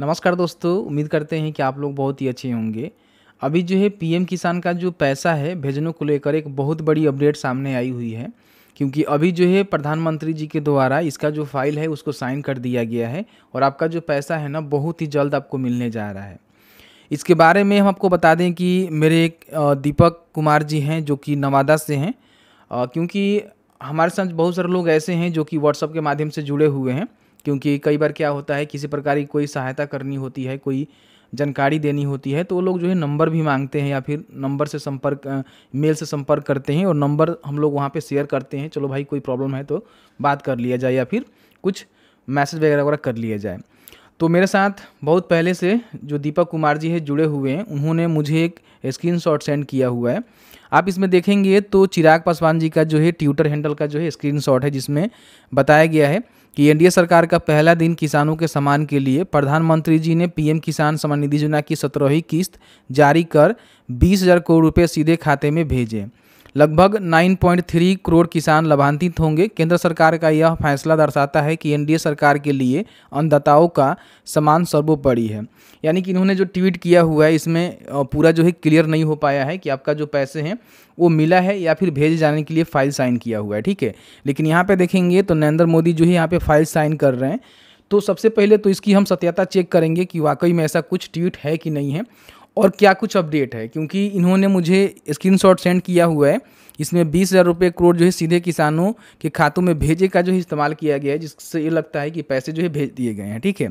नमस्कार दोस्तों उम्मीद करते हैं कि आप लोग बहुत ही अच्छे होंगे अभी जो है पीएम किसान का जो पैसा है भेजने को लेकर एक बहुत बड़ी अपडेट सामने आई हुई है क्योंकि अभी जो है प्रधानमंत्री जी के द्वारा इसका जो फाइल है उसको साइन कर दिया गया है और आपका जो पैसा है ना बहुत ही जल्द आपको मिलने जा रहा है इसके बारे में हम आपको बता दें कि मेरे एक दीपक कुमार जी हैं जो कि नवादा से हैं क्योंकि हमारे साथ बहुत सारे लोग ऐसे हैं जो कि व्हाट्सअप के माध्यम से जुड़े हुए हैं क्योंकि कई बार क्या होता है किसी प्रकार की कोई सहायता करनी होती है कोई जानकारी देनी होती है तो वो लोग जो है नंबर भी मांगते हैं या फिर नंबर से संपर्क मेल से संपर्क करते हैं और नंबर हम लोग वहाँ पे शेयर करते हैं चलो भाई कोई प्रॉब्लम है तो बात कर लिया जाए या फिर कुछ मैसेज वगैरह वगैरह कर लिया जाए तो मेरे साथ बहुत पहले से जो दीपक कुमार जी है जुड़े हुए हैं उन्होंने मुझे एक स्क्रीन शॉट सेंड किया हुआ है आप इसमें देखेंगे तो चिराग पासवान जी का जो है ट्विटर हैंडल का जो है स्क्रीन शॉट है जिसमें बताया गया है कि एनडीए सरकार का पहला दिन किसानों के सम्मान के लिए प्रधानमंत्री जी ने पीएम किसान सम्मान निधि योजना की सत्रहवीं किस्त जारी कर बीस हज़ार करोड़ रुपये सीधे खाते में भेजे लगभग 9.3 करोड़ किसान लाभान्वित होंगे केंद्र सरकार का यह फैसला दर्शाता है कि एनडीए सरकार के लिए अन्नदाताओं का समान सर्वोपरि है यानी कि इन्होंने जो ट्वीट किया हुआ है इसमें पूरा जो है क्लियर नहीं हो पाया है कि आपका जो पैसे हैं वो मिला है या फिर भेजे जाने के लिए फाइल साइन किया हुआ है ठीक है लेकिन यहाँ पर देखेंगे तो नरेंद्र मोदी जो है यहाँ पर फाइल साइन कर रहे हैं तो सबसे पहले तो इसकी हम सत्यता चेक करेंगे कि वाकई में ऐसा कुछ ट्वीट है कि नहीं है और क्या कुछ अपडेट है क्योंकि इन्होंने मुझे स्क्रीन सेंड किया हुआ है इसमें बीस हज़ार रुपये करोड़ जो है सीधे किसानों के खातों में भेजे का जो है इस्तेमाल किया गया है जिससे ये लगता है कि पैसे जो है भेज दिए गए हैं ठीक है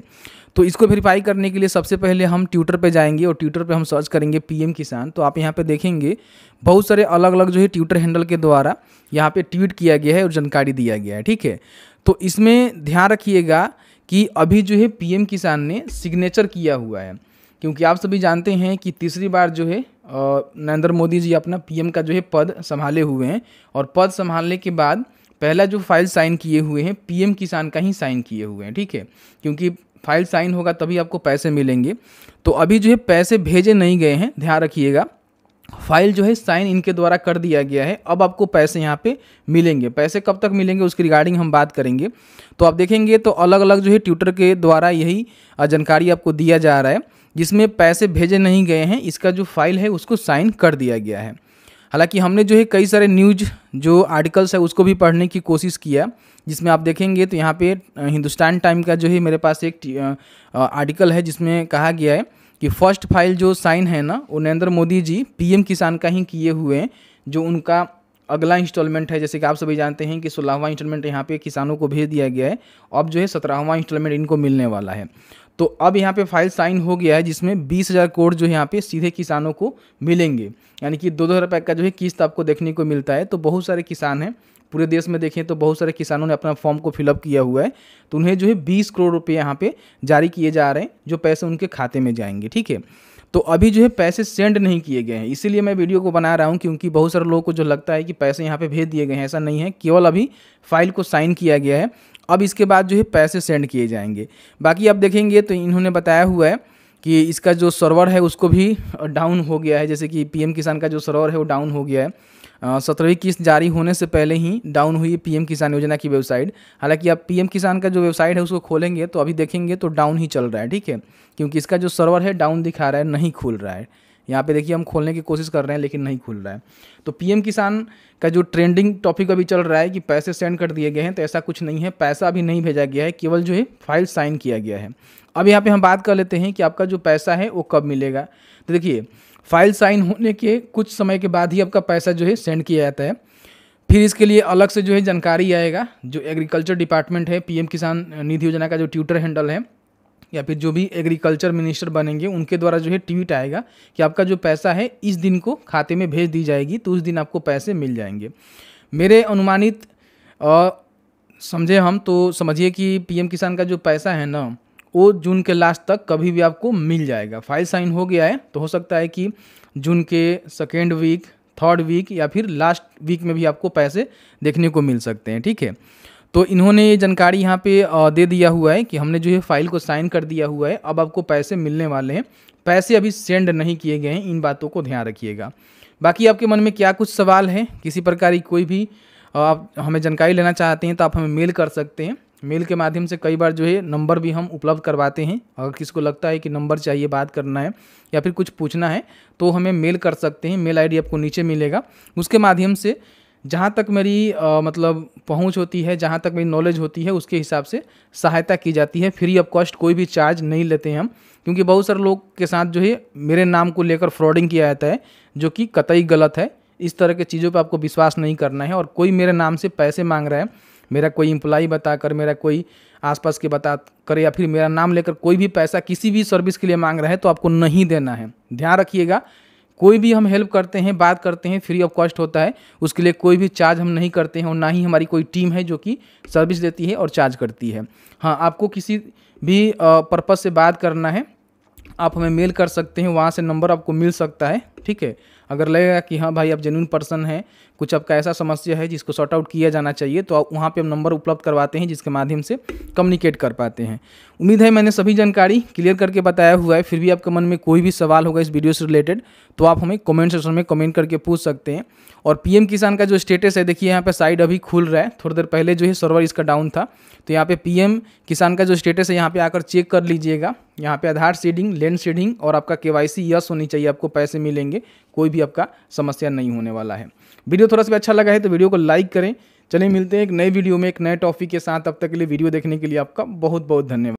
तो इसको वेरीफाई करने के लिए सबसे पहले हम ट्विटर पे जाएंगे और ट्विटर पे हम सर्च करेंगे पीएम किसान तो आप यहाँ पे देखेंगे बहुत सारे अलग अलग जो है ट्विटर हैंडल के द्वारा यहाँ पर ट्वीट किया गया है और जानकारी दिया गया है ठीक है तो इसमें ध्यान रखिएगा कि अभी जो है पी किसान ने सिग्नेचर किया हुआ है क्योंकि आप सभी जानते हैं कि तीसरी बार जो है नरेंद्र मोदी जी अपना पीएम का जो है पद संभाले हुए हैं और पद संभालने के बाद पहला जो फाइल साइन किए हुए हैं पीएम किसान का ही साइन किए हुए हैं ठीक है क्योंकि फाइल साइन होगा तभी आपको पैसे मिलेंगे तो अभी जो है पैसे भेजे नहीं गए हैं ध्यान रखिएगा फाइल जो है साइन इनके द्वारा कर दिया गया है अब आपको पैसे यहाँ पे मिलेंगे पैसे कब तक मिलेंगे उसकी रिगार्डिंग हम बात करेंगे तो आप देखेंगे तो अलग अलग जो है ट्विटर के द्वारा यही जानकारी आपको दिया जा रहा है जिसमें पैसे भेजे नहीं गए हैं इसका जो फाइल है उसको साइन कर दिया गया है हालांकि हमने जो है कई सारे न्यूज जो आर्टिकल्स है उसको भी पढ़ने की कोशिश किया जिसमें आप देखेंगे तो यहाँ पे हिंदुस्तान टाइम का जो है मेरे पास एक आर्टिकल है जिसमें कहा गया है कि फर्स्ट फाइल जो साइन है ना वो नरेंद्र मोदी जी पीएम किसान का ही किए हुए हैं जो उनका अगला इंस्टॉलमेंट है जैसे कि आप सभी जानते हैं कि सोलहवां इंस्टॉलमेंट यहाँ पे किसानों को भेज दिया गया है अब जो है सत्रहवां इंस्टॉलमेंट इनको मिलने वाला है तो अब यहाँ पे फाइल साइन हो गया है जिसमें बीस हज़ार कोड जो है यहाँ पे सीधे किसानों को मिलेंगे यानी कि दो दो हज़ार रुपये का जो है किस्त आपको देखने को मिलता है तो बहुत सारे किसान हैं पूरे देश में देखें तो बहुत सारे किसानों ने अपना फॉर्म को फिलअप किया हुआ है तो उन्हें जो है बीस करोड़ रुपये यहाँ पे जारी किए जा रहे हैं जो पैसे उनके खाते में जाएंगे ठीक है तो अभी जो है पैसे सेंड नहीं किए गए हैं इसीलिए मैं वीडियो को बना रहा हूँ क्योंकि बहुत सारे लोगों को जो लगता है कि पैसे यहाँ पे भेज दिए गए हैं ऐसा नहीं है केवल अभी फाइल को साइन किया गया है अब इसके बाद जो है पैसे सेंड किए जाएंगे बाकी आप देखेंगे तो इन्होंने बताया हुआ है कि इसका जो सर्वर है उसको भी डाउन हो गया है जैसे कि पीएम किसान का जो सर्वर है वो डाउन हो गया है सत्रहवीं किस्त जारी होने से पहले ही डाउन हुई पीएम किसान योजना की वेबसाइट हालांकि आप पीएम किसान का जो वेबसाइट है उसको खोलेंगे तो अभी देखेंगे तो डाउन ही चल रहा है ठीक है क्योंकि इसका जो सर्वर है डाउन दिखा रहा है नहीं खुल रहा है यहाँ पे देखिए हम खोलने की कोशिश कर रहे हैं लेकिन नहीं खुल रहा है तो पीएम किसान का जो ट्रेंडिंग टॉपिक अभी चल रहा है कि पैसे सेंड कर दिए गए हैं तो ऐसा कुछ नहीं है पैसा अभी नहीं भेजा गया है केवल जो है फाइल साइन किया गया है अब यहाँ पर हम बात कर लेते हैं कि आपका जो पैसा है वो कब मिलेगा तो देखिए फाइल साइन होने के कुछ समय के बाद ही आपका पैसा जो है सेंड किया जाता है फिर इसके लिए अलग से जो है जानकारी आएगा जो एग्रीकल्चर डिपार्टमेंट है पीएम किसान निधि योजना का जो ट्यूटर हैंडल है या फिर जो भी एग्रीकल्चर मिनिस्टर बनेंगे उनके द्वारा जो है ट्वीट आएगा कि आपका जो पैसा है इस दिन को खाते में भेज दी जाएगी तो उस दिन आपको पैसे मिल जाएंगे मेरे अनुमानित समझे हम तो समझिए कि पीएम किसान का जो पैसा है ना वो जून के लास्ट तक कभी भी आपको मिल जाएगा फाइल साइन हो गया है तो हो सकता है कि जून के सेकेंड वीक थर्ड वीक या फिर लास्ट वीक में भी आपको पैसे देखने को मिल सकते हैं ठीक है तो इन्होंने ये जानकारी यहाँ पे दे दिया हुआ है कि हमने जो है फाइल को साइन कर दिया हुआ है अब आपको पैसे मिलने वाले हैं पैसे अभी सेंड नहीं किए गए हैं इन बातों को ध्यान रखिएगा बाकी आपके मन में क्या कुछ सवाल है किसी प्रकार की कोई भी आप हमें जानकारी लेना चाहते हैं तो आप हमें मेल कर सकते हैं मेल के माध्यम से कई बार जो है नंबर भी हम उपलब्ध करवाते हैं अगर किसी को लगता है कि नंबर चाहिए बात करना है या फिर कुछ पूछना है तो हमें मेल कर सकते हैं मेल आईडी आपको नीचे मिलेगा उसके माध्यम से जहाँ तक मेरी आ, मतलब पहुँच होती है जहाँ तक मेरी नॉलेज होती है उसके हिसाब से सहायता की जाती है फ्री ऑफ कॉस्ट कोई भी चार्ज नहीं लेते हैं हम क्योंकि बहुत सारे लोग के साथ जो है मेरे नाम को लेकर फ्रॉडिंग किया जाता है जो कि कतई गलत है इस तरह के चीज़ों पर आपको विश्वास नहीं करना है और कोई मेरे नाम से पैसे मांग रहा है मेरा कोई इम्प्लाई बताकर मेरा कोई आसपास के बता कर या फिर मेरा नाम लेकर कोई भी पैसा किसी भी सर्विस के लिए मांग रहा है तो आपको नहीं देना है ध्यान रखिएगा कोई भी हम हेल्प करते हैं बात करते हैं फ्री ऑफ कॉस्ट होता है उसके लिए कोई भी चार्ज हम नहीं करते हैं और ना ही हमारी कोई टीम है जो कि सर्विस देती है और चार्ज करती है हाँ आपको किसी भी पर्पज़ से बात करना है आप हमें मेल कर सकते हैं वहाँ से नंबर आपको मिल सकता है ठीक है अगर लगेगा कि हाँ भाई आप जेन्यून पर्सन हैं कुछ आपका ऐसा समस्या है जिसको सॉर्ट आउट किया जाना चाहिए तो आप वहाँ पर हम नंबर उपलब्ध करवाते हैं जिसके माध्यम से कम्युनिकेट कर पाते हैं उम्मीद है मैंने सभी जानकारी क्लियर करके बताया हुआ है फिर भी आपके मन में कोई भी सवाल होगा इस वीडियो से रिलेटेड तो आप हमें कमेंट सेक्शन में कमेंट करके पूछ सकते हैं और पीएम किसान का जो स्टेटस है देखिए यहाँ पर साइड अभी खुल रहा है थोड़ी देर पहले जो है सर्वर इसका डाउन था तो यहाँ पर पी किसान का जो स्टेटस है यहाँ पर आकर चेक कर लीजिएगा यहाँ पे आधार सीडिंग लैंड सीडिंग और आपका के यस होनी चाहिए आपको पैसे मिलेंगे कोई भी आपका समस्या नहीं होने वाला है वीडियो थोड़ा सा अच्छा लगा है तो वीडियो को लाइक करें चलिए मिलते हैं एक नए वीडियो में एक नए टॉपिक के साथ अब तक के लिए वीडियो देखने के लिए आपका बहुत बहुत धन्यवाद